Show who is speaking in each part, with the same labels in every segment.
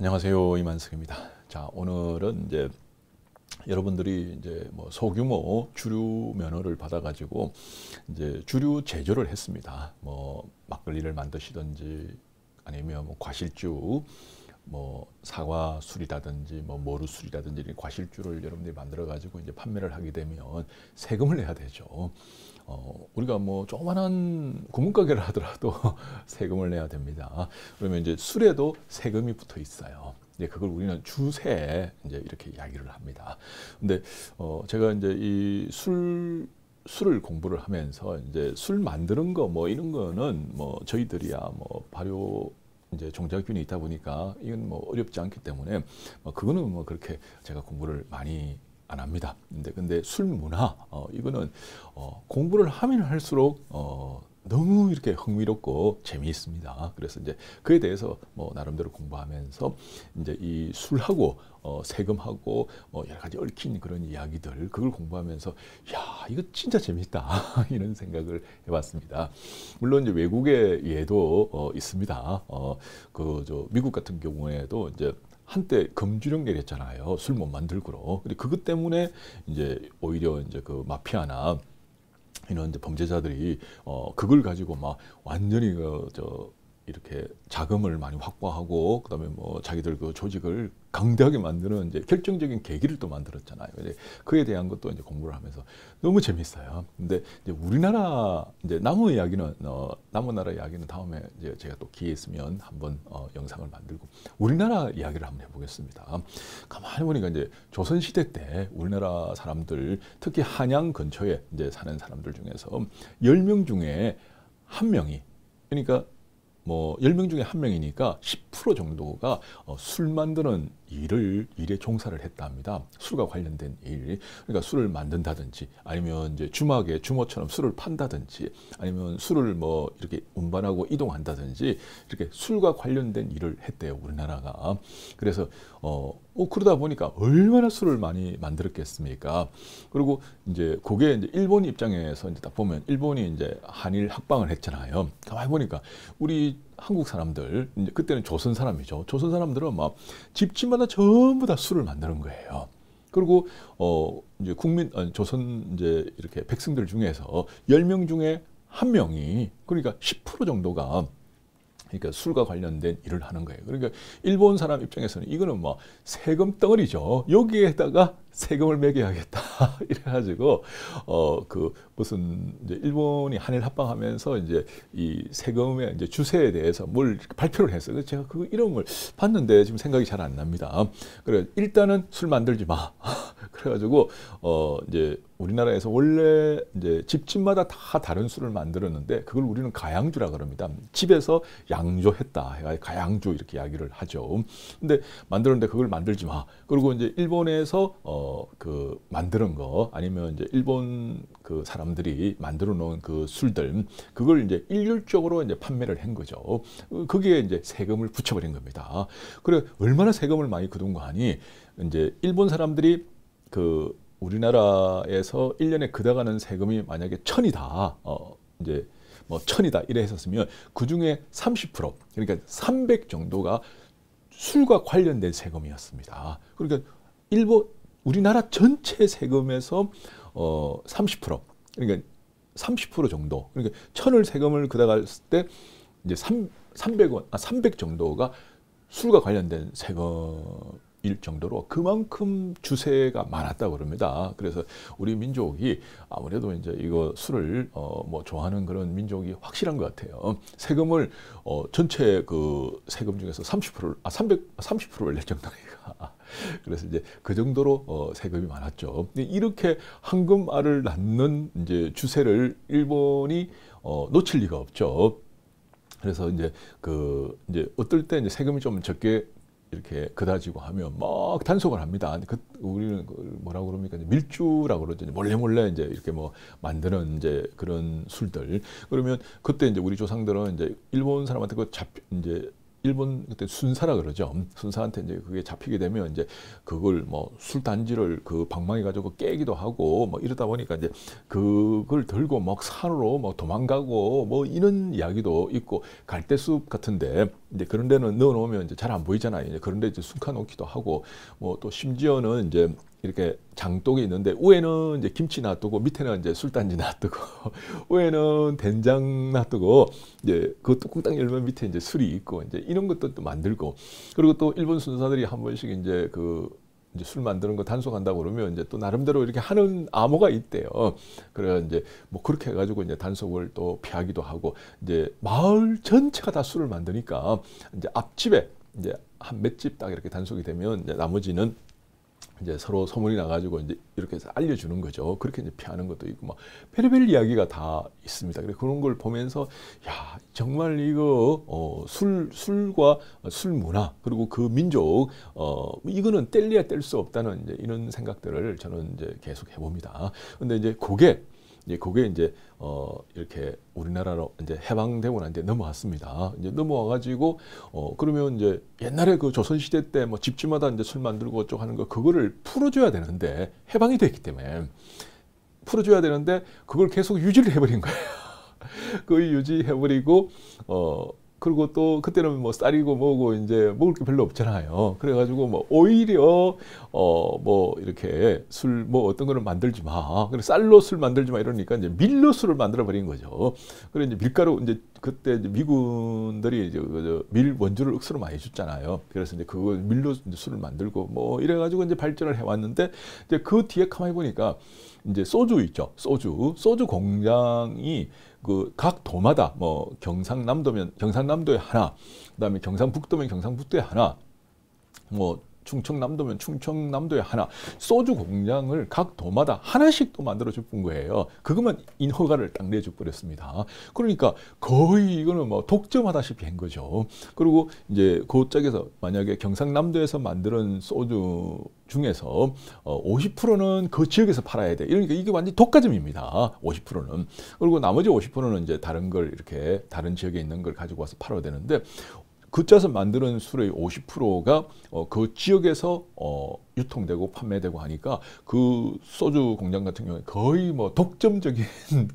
Speaker 1: 안녕하세요 이만석입니다. 자 오늘은 이제 여러분들이 이제 뭐 소규모 주류 면허를 받아가지고 이제 주류 제조를 했습니다. 뭐 막걸리를 만드시든지 아니면 뭐 과실주 뭐 사과 술이라든지 뭐 모루 술이라든지 이런 과실주를 여러분들이 만들어 가지고 이제 판매를 하게 되면 세금을 내야 되죠. 어, 우리가 뭐 조그만한 구문가게를 하더라도 세금을 내야 됩니다. 그러면 이제 술에도 세금이 붙어 있어요. 이제 그걸 우리는 주세 이제 이렇게 이야기를 합니다. 근데 어, 제가 이제 이 술 술을 공부를 하면서 이제 술 만드는 거 뭐 이런 거는 뭐 저희들이야 뭐 발효 이제 종자균이 있다 보니까 이건 뭐 어렵지 않기 때문에 뭐 그거는 뭐 그렇게 제가 공부를 많이 안 합니다. 근데 근데 술 문화 어, 이거는 어, 공부를 하면 할수록 어, 너무 이렇게 흥미롭고 재미있습니다. 그래서 이제 그에 대해서 뭐 나름대로 공부하면서 이제 이 술하고 어 세금하고 뭐 여러 가지 얽힌 그런 이야기들 그걸 공부하면서 야 이거 진짜 재밌다 이런 생각을 해봤습니다. 물론 이제 외국의 예도 어 있습니다. 어 그 저 미국 같은 경우에도 이제 한때 금주령 내렸잖아요. 술 못 만들고로. 근데 그것 때문에 이제 오히려 이제 그 마피아나 이런 범죄자들이 어, 그걸 가지고 막 완전히 어, 저 이렇게 자금을 많이 확보하고 그다음에 뭐 자기들 그 조직을 강대하게 만드는 이제 결정적인 계기를 또 만들었잖아요. 이제 그에 대한 것도 이제 공부를 하면서 너무 재밌어요. 근데 이제 우리나라 이제 남은 이야기는 어 남은 나라 이야기는 다음에 이제 제가 또 기회 있으면 한번 어 영상을 만들고 우리나라 이야기를 한번 해보겠습니다. 가만히 보니까 이제 조선 시대 때 우리나라 사람들 특히 한양 근처에 이제 사는 사람들 중에서 열 명 중에 한 명이 그러니까 뭐 10명 중에 한명이니까10% 정도가 어, 술 만드는 일을 일에 종사를 했답니다. 술과 관련된 일. 그러니까 술을 만든다든지 아니면 이제 주막에 주머처럼 술을 판다든지 아니면 술을 뭐 이렇게 운반하고 이동한다든지 이렇게 술과 관련된 일을 했대요. 우리나라가. 그래서 어, 뭐 그러다 보니까 얼마나 술을 많이 만들었겠습니까? 그리고 이제 그게 이제 일본 입장에서 이제 딱 보면 일본이 이제 한일 합방을 했잖아요. 가만히 보니까 우리 한국 사람들 이제 그때는 조선 사람이죠. 조선 사람들은 막 집집마다 국가마다 전부 다 술을 만드는 거예요. 그리고 어 이제 국민 아니, 조선 이제 이렇게 백성들 중에서 열명 중에 한 명이 그러니까 10% 정도가 그러니까 술과 관련된 일을 하는 거예요. 그러니까 일본 사람 입장에서는 이거는 뭐 세금 덩어리죠. 여기에다가 세금을 매겨야겠다 이래가지고 어 그 무슨 이제 일본이 한일 합방하면서 이제 이 세금의 이제 주세에 대해서 뭘 발표를 했어요. 그래서 제가 그 이름을 봤는데 지금 생각이 잘 안 납니다. 그래 일단은 술 만들지 마. 그래가지고 어 이제 우리나라에서 원래 이제 집집마다 다 다른 술을 만들었는데 그걸 우리는 가양주라 그럽니다. 집에서 양조했다. 가양주 이렇게 이야기를 하죠. 근데 만들었는데 그걸 만들지 마. 그리고 이제 일본에서 어 어그 만드는 거 아니면 이제 일본 그 사람들이 만들어 놓은 그 술들 그걸 이제 일률적으로 이제 판매를 한 거죠. 거기에 이제 세금을 붙여버린 겁니다. 그래 얼마나 세금을 많이 거둔 거안니 이제 일본 사람들이 그 우리나라에서 일년에 그다가는 세금이 만약에 천이다. 어 이제 뭐 천이다 이래 했었으면 그 중에 30% 그러니까 300 정도가 술과 관련된 세금이었습니다. 그러니까 일본 우리나라 전체 세금에서 어30% 그러니까 30% 정도 그러니까 천을 세금을 그다갔을 때 이제 3 300원 아 300 정도가 술과 관련된 세금일 정도로 그만큼 주세가 많았다고 그럽니다. 그래서 우리 민족이 아무래도 이제 이거 술을 어 뭐 좋아하는 그런 민족이 확실한 것 같아요. 세금을 어 전체 그 세금 중에서 3 0아300 30%를 낼 정도예요. 않습니 그래서 이제 그 정도로 어, 세금이 많았죠. 이렇게 황금알을 낳는 이제 추세를 일본이 어, 놓칠 리가 없죠. 그래서 이제 그 이제 어떨 때 이제 세금이 좀 적게 이렇게 그다지고 하면 막 단속을 합니다. 그 우리는 그 뭐라고 그럽니까? 밀주라고 그러죠. 몰래 몰래 이제 이렇게 뭐 만드는 이제 그런 술들. 그러면 그때 이제 우리 조상들은 이제 일본 사람한테 그잡 이제 일본 그때 순사라 그러죠. 순사한테 이제 그게 잡히게 되면 이제 그걸 뭐 술단지를 그 방망이 가지고 깨기도 하고 뭐 이러다 보니까 이제 그걸 들고 막 산으로 막 뭐 도망가고 뭐 이런 이야기도 있고 갈대숲 같은데 이제 그런 데는 넣어 놓으면 이제 잘 안 보이잖아요. 이제 그런 데 이제 숨겨 놓기도 하고 뭐 또 심지어는 이제 이렇게 장독이 있는데 위에는 이제 김치 놔두고 밑에는 이제 술단지 놔두고 위에는 된장 놔두고 이제 그 뚜껑 열면 밑에 이제 술이 있고 이제 이런 것도 또 만들고 그리고 또 일본 순사들이 한 번씩 이제 그 이제 술 만드는 거 단속한다고 그러면 이제 또 나름대로 이렇게 하는 암호가 있대요. 그래 이제 뭐 그렇게 해가지고 이제 단속을 또 피하기도 하고 이제 마을 전체가 다 술을 만드니까 이제 앞집에 이제 한 몇 집 딱 이렇게 단속이 되면 이제 나머지는 이제 서로 소문이 나가지고 이제 이렇게 해서 알려주는 거죠. 그렇게 이제 피하는 것도 있고 막 뭐 별의별 이야기가 다 있습니다. 그래 그런 걸 보면서 야 정말 이거 어, 술 술과 술 문화 그리고 그 민족 어, 이거는 뗄래야 뗄 수 없다는 이제 이런 생각들을 저는 이제 계속 해봅니다. 근데 이제 고게 이제 예, 그게 이제 어 이렇게 우리나라로 이제 해방되고 난 이제 넘어왔습니다. 이제 넘어와가지고 어 그러면 이제 옛날에 그 조선 시대 때 뭐 집집마다 이제 술 만들고 어쩌고 하는 거 그거를 풀어줘야 되는데 해방이 됐기 때문에 풀어줘야 되는데 그걸 계속 유지를 해버린 거예요. 그 유지해버리고 어 그리고 또 그때는 뭐 쌀이고 뭐고 이제 먹을 게 별로 없잖아요. 그래가지고 뭐 오히려 어 뭐 이렇게 술 뭐 어떤 거를 만들지 마. 그래 쌀로 술 만들지 마 이러니까 이제 밀로 술을 만들어 버린 거죠. 그래 이제 밀가루 이제 그때 이제 미군들이 이제 그밀 원주를 억수로 많이 줬잖아요. 그래서 이제 그거 밀로 술을 만들고 뭐 이래가지고 이제 발전을 해왔는데 이제 그 뒤에 가만히 보니까 이제 소주 있죠. 소주. 소주 공장이 그 각 도마다 뭐 경상남도면 경상남도에 하나, 그다음에 경상북도면 경상북도에 하나, 뭐 충청남도면 충청남도에 하나, 소주 공장을 각 도마다 하나씩 또 만들어줄 뿐 거예요. 그것만 인허가를 딱 내줘 버렸습니다. 그러니까 거의 이거는 뭐 독점하다시피 한 거죠. 그리고 이제 그쪽에서 만약에 경상남도에서 만드는 소주 중에서 50%는 어, 그 지역에서 팔아야 돼. 이러니까 이게 완전 독과점입니다. 50%는. 그리고 나머지 50%는 이제 다른 걸 이렇게 다른 지역에 있는 걸 가지고 와서 팔아야 되는데 그짜서 만드는 술의 50%가 어, 그 지역에서 어, 유통되고 판매되고 하니까 그 소주 공장 같은 경우에 거의 뭐 독점적인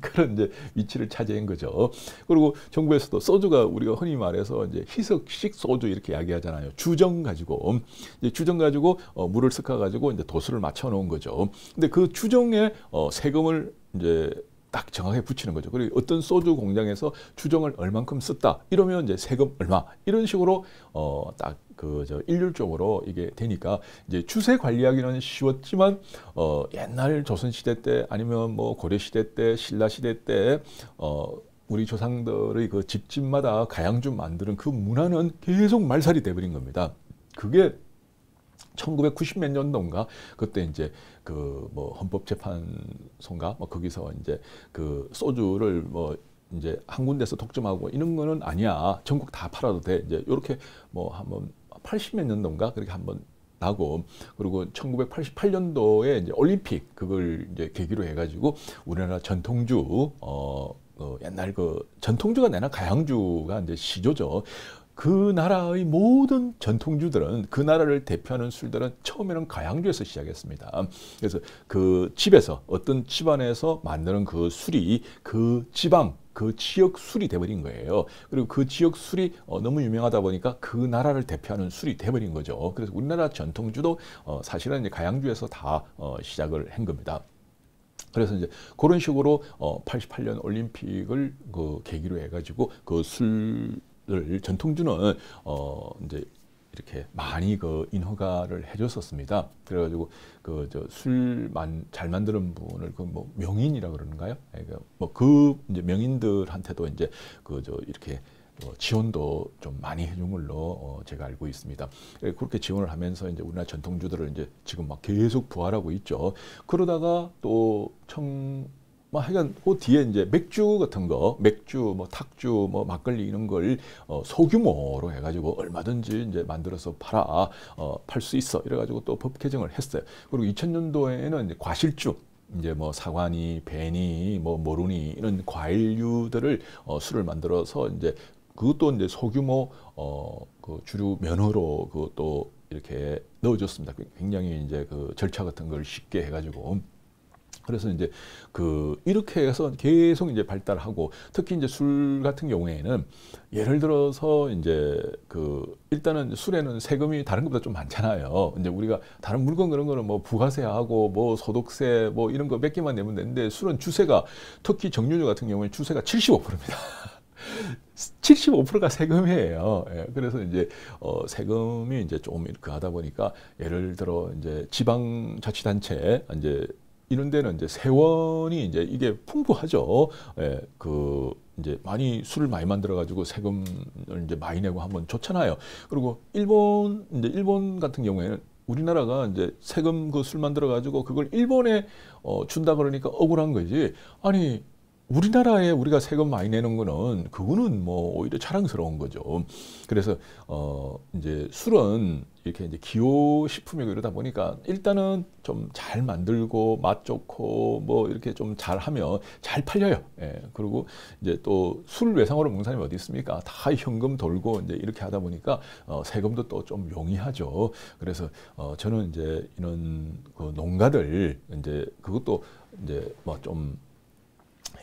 Speaker 1: 그런 이제 위치를 차지한 거죠. 그리고 정부에서도 소주가 우리가 흔히 말해서 이제 희석식 소주 이렇게 이야기하잖아요. 주정 가지고 이제 주정 가지고 어, 물을 섞어 가지고 이제 도수를 맞춰 놓은 거죠. 근데 그 주정에 어, 세금을 이제 딱 정확하게 붙이는 거죠. 그리고 어떤 소주 공장에서 추정을 얼만큼 썼다. 이러면 이제 세금 얼마. 이런 식으로 어, 딱 그, 저, 일률적으로 이게 되니까, 이제 추세 관리하기는 쉬웠지만, 어, 옛날 조선시대 때, 아니면 뭐 고려시대 때, 신라시대 때, 어, 우리 조상들의 그 집집마다 가양좀 만드는 그 문화는 계속 말살이 돼버린 겁니다. 그게 1990 몇 년도인가 그때 이제 그뭐 헌법재판소인가 뭐 거기서 이제 그 소주를 뭐 이제 한 군데서 독점하고 이런 거는 아니야. 전국 다 팔아도 돼. 이제 요렇게 뭐 한번 80 몇 년도인가 그렇게 한 번 나고 그리고 1988년도에 이제 올림픽 그걸 이제 계기로 해가지고 우리나라 전통주 어, 어 옛날 그 전통주가 내나 가양주가 이제 시조죠. 그 나라의 모든 전통주들은 그 나라를 대표하는 술들은 처음에는 가양주에서 시작했습니다. 그래서 그 집에서 어떤 집안에서 만드는 그 술이 그 지방 그 지역 술이 돼버린 거예요. 그리고 그 지역 술이 어, 너무 유명하다 보니까 그 나라를 대표하는 술이 돼버린 거죠. 그래서 우리나라 전통주도 어, 사실은 이제 가양주에서 다 어, 시작을 한 겁니다. 그래서 이제 그런 식으로 어, 88년 올림픽을 그 계기로 해가지고 그술 를 전통주는 어 이제 이렇게 많이 그 인허가를 해줬었습니다. 그래가지고 그 저 술만 잘 만드는 분을 그 뭐 명인이라 그러는가요? 예, 그 뭐그 이제 명인들한테도 이제 그 저 이렇게 어, 지원도 좀 많이 해준 걸로 어, 제가 알고 있습니다. 예, 그렇게 지원을 하면서 이제 우리나라 전통주들을 이제 지금 막 계속 부활하고 있죠. 그러다가 또청 뭐 하여간 그 뒤에 이제 맥주 같은 거, 맥주, 뭐 탁주, 뭐 막걸리 이런 걸 어, 소규모로 해가지고 얼마든지 이제 만들어서 팔아, 어, 팔 수 있어. 이래가지고 또 법 개정을 했어요. 그리고 2000년도에는 이제 과실주, 이제 뭐 사과니, 배니, 뭐 모루니 이런 과일류들을 어, 술을 만들어서 이제 그것도 이제 소규모 어, 그 주류 면허로 그것도 이렇게 넣어줬습니다. 굉장히 이제 그 절차 같은 걸 쉽게 해가지고 그래서 이제 그 이렇게 해서 계속 이제 발달하고 특히 이제 술 같은 경우에는 예를 들어서 이제 그 일단은 술에는 세금이 다른 것보다 좀 많잖아요. 이제 우리가 다른 물건 그런 거는 뭐 부가세하고 뭐 소득세 뭐 이런 거 몇 개만 내면 되는데 술은 주세가 특히 정류주 같은 경우에 주세가 75%입니다. 75%가 세금이에요. 예, 그래서 이제 어, 세금이 이제 조금 그 하다 보니까 예를 들어 이제 지방 자치단체 이제 이런 데는 이제 세원이 이제 이게 풍부하죠. 예, 그 이제 많이 술을 많이 만들어 가지고 세금을 이제 많이 내고 하면 좋잖아요. 그리고 일본 이제 일본 같은 경우에는 우리나라가 이제 세금 그 술 만들어 가지고 그걸 일본에 어 준다 그러니까 억울한 거지. 아니 우리나라에 우리가 세금 많이 내는 거는 그거는 뭐 오히려 자랑스러운 거죠. 그래서 어 이제 술은 이렇게 이제 기호 식품이고 이러다 보니까 일단은 좀 잘 만들고 맛 좋고 뭐 이렇게 좀 잘하면 잘 팔려요. 예. 그리고 이제 또 술 외상으로 먹는 사람이 어디 있습니까? 다 현금 돌고 이제 이렇게 하다 보니까 어 세금도 또 좀 용이하죠. 그래서 어 저는 이제 이런 그 농가들 이제 그것도 이제 뭐좀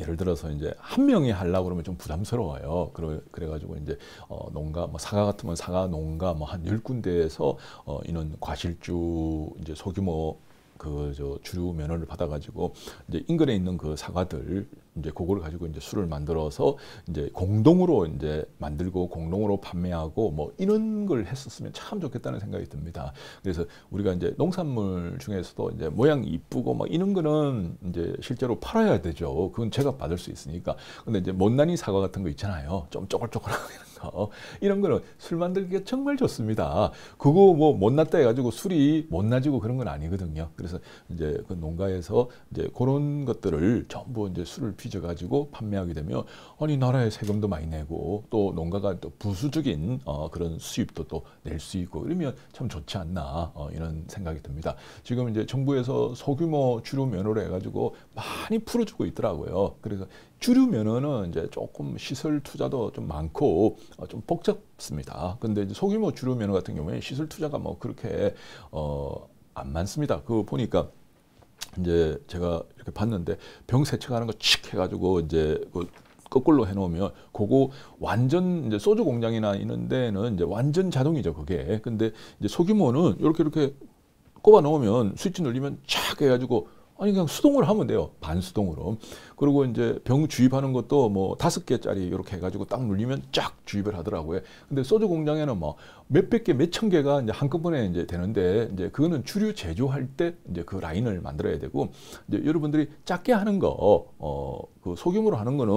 Speaker 1: 예를 들어서 이제 한 명이 하려고 그러면 좀 부담스러워요. 그래, 그래가지고 이제 어, 농가, 뭐 사과 같으면 사과 농가 뭐한 열군데에서 어, 이런 과실주 이제 소규모 그저 주류 면허를 받아가지고 이제 인근에 있는 그 사과들 이제 그걸 가지고 이제 술을 만들어서 이제 공동으로 이제 만들고 공동으로 판매하고 뭐 이런 걸 했었으면 참 좋겠다는 생각이 듭니다. 그래서 우리가 이제 농산물 중에서도 이제 모양이 쁘고막 이런 거는 이제 실제로 팔아야 되죠. 그건 제가 받을 수 있으니까. 근데 이제 못난이 사과 같은 거 있잖아요. 좀 쪼글쪼글하게 그래서 이런 거는 술 만들기가 정말 좋습니다. 그거 뭐 못났다 해가지고 술이 못나지고 그런 건 아니거든요. 그래서 이제 그 농가에서 이제 그런 것들을 전부 이제 술을 빚어가지고 판매하게 되면 아니 나라에 세금도 많이 내고 또 농가가 또 부수적인 어, 그런 수입도 또 낼 수 있고 이러면참 좋지 않나 어, 이런 생각이 듭니다. 지금 이제 정부에서 소규모 주류 면허를 해가지고 많이 풀어주고 있더라고요. 그래서 줄이면은 이제 조금 시설 투자도 좀 많고 어, 좀 복잡습니다. 근데 이제 소규모 주류 면허 같은 경우에 시설 투자가 뭐 그렇게 어, 안 많습니다. 그 보니까 이제 제가 이렇게 봤는데 병 세척하는 거 칙 해가지고 이제 그 거꾸로 해놓으면 그거 완전 이제 소주 공장이나 이런 데는 이제 완전 자동이죠 그게. 근데 이제 소규모는 이렇게 이렇게 꼽아 놓으면 스위치 눌리면 착 해가지고 아니 그냥 수동으로 하면 돼요 반수동으로. 그리고 이제 병 주입하는 것도 뭐 다섯 개짜리 이렇게 해가지고 딱 눌리면 쫙 주입을 하더라고요. 근데 소주 공장에는 뭐 몇백 개, 몇 천 개가 이제 한꺼번에 이제 되는데 이제 그거는 주류 제조할 때 이제 그 라인을 만들어야 되고 이제 여러분들이 작게 하는 거, 어, 그 소규모로 하는 거는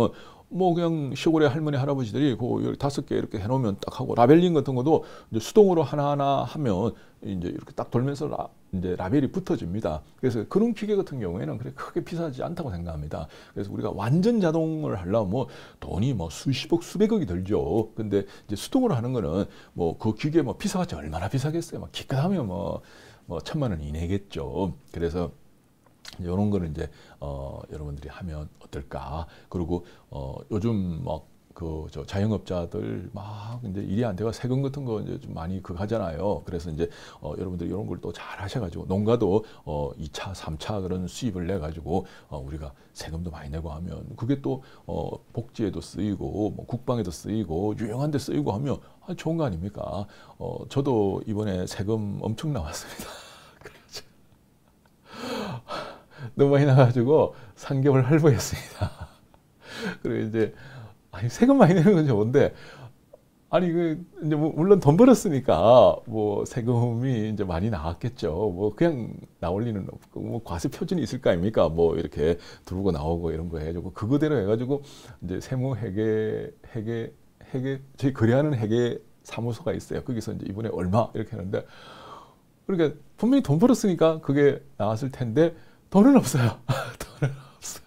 Speaker 1: 뭐 그냥 시골의 할머니 할아버지들이 그 다섯 개 이렇게 해놓으면 딱 하고 라벨링 같은 것도 이제 수동으로 하나하나 하면 이제 이렇게 딱 돌면서 라, 이제 라벨이 붙어집니다. 그래서 그런 기계 같은 경우에는 그렇게 크게 비싸지 않다고 생각합니다. 그래서 우리가 완전 자동을 하려면 뭐 돈이 뭐 수십억, 수백억이 들죠. 근데 이제 수동으로 하는 거는 뭐 그 기계 뭐비싸같이 얼마나 비싸겠어요. 막 기껏하면 뭐, 뭐 천만 원 이내겠죠. 그래서 이런 거는 이제 어 여러분들이 하면 어떨까? 그리고 어 요즘 막 그저 자영업자들 막 이제 일이 안 돼가 세금 같은 거 이제 좀 많이 그 하잖아요. 그래서 이제 어 여러분들이 이런 걸 또 잘 하셔가지고 농가도 어 2차, 3차 그런 수입을 내 가지고 어 우리가 세금도 많이 내고 하면 그게 또 어 복지에도 쓰이고 뭐 국방에도 쓰이고 유용한데 쓰이고 하면 아 좋은 거 아닙니까? 어 저도 이번에 세금 엄청 나왔습니다. 그렇죠. 너무 많이 나가지고 3개월 할부했습니다. 그리고 이제 아니 세금 많이 내는 건 좋은데 아니 그 이제 뭐 물론 돈 벌었으니까 뭐 세금이 이제 많이 나왔겠죠. 뭐 그냥 나올 리는 없고 뭐 과세 표준이 있을 거 아닙니까? 뭐 이렇게 들고 나오고 이런 거 해가지고 그거대로 해가지고 이제 세무 회계 회계 회계 저희 거래하는 회계 사무소가 있어요. 거기서 이제 이번에 얼마 이렇게 하는데 그러니까 분명히 돈 벌었으니까 그게 나왔을 텐데 돈은 없어요. 돈은 없어요.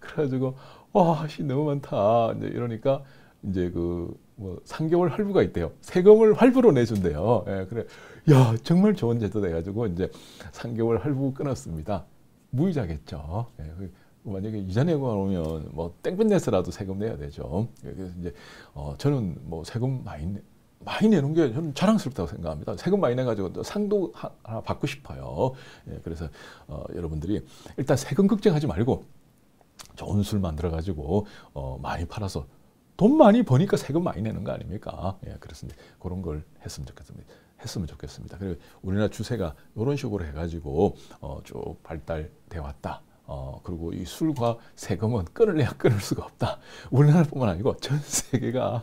Speaker 1: 그래가지고 와, 씨, 너무 많다. 이제 이러니까 이제 그, 뭐, 3개월 할부가 있대요. 세금을 할부로 내준대요. 예, 그래. 야, 정말 좋은 제도다 가지고 이제 3개월 할부 끊었습니다. 무이자겠죠. 예, 그 만약에 이자 내고 오면 뭐 땡볕 내서라도 세금 내야 되죠. 예, 그래서 이제 어 저는 뭐 세금 많이 내, 많이 내는 게 저는 자랑스럽다고 생각합니다. 세금 많이 내가지고 상도 하나 받고 싶어요. 예, 그래서 어, 여러분들이 일단 세금 걱정하지 말고 좋은 술 만들어 가지고 어, 많이 팔아서 돈 많이 버니까 세금 많이 내는 거 아닙니까? 예, 그렇습니다. 그런 걸 했으면 좋겠습니다. 했으면 좋겠습니다. 그리고 우리나라 주세가 이런 식으로 해가지고 어, 쭉 발달돼 왔다. 어, 그리고 이 술과 세금은 끊을래야 끊을 수가 없다. 우리나라뿐만 아니고 전 세계가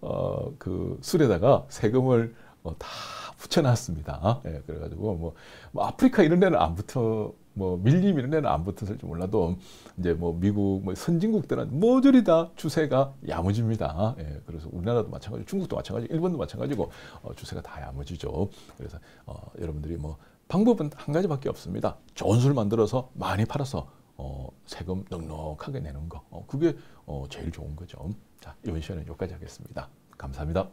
Speaker 1: 어, 그 술에다가 세금을 어, 다 붙여놨습니다. 예, 그래가지고 뭐, 뭐 아프리카 이런 데는 안 붙어 뭐 밀림 이런 데는 안 붙었을지 몰라도 이제 뭐 미국 뭐 선진국들은 모조리 다 추세가 야무집니다. 예, 그래서 우리나라도 마찬가지, 중국도 마찬가지, 일본도 마찬가지고 어, 추세가 다 야무지죠. 그래서 어, 여러분들이 뭐 방법은 한 가지밖에 없습니다. 좋은 술 만들어서 많이 팔아서 어, 세금 넉넉하게 내는 거. 어, 그게 어, 제일 좋은 거죠. 자, 이번 시간은 여기까지 하겠습니다. 감사합니다.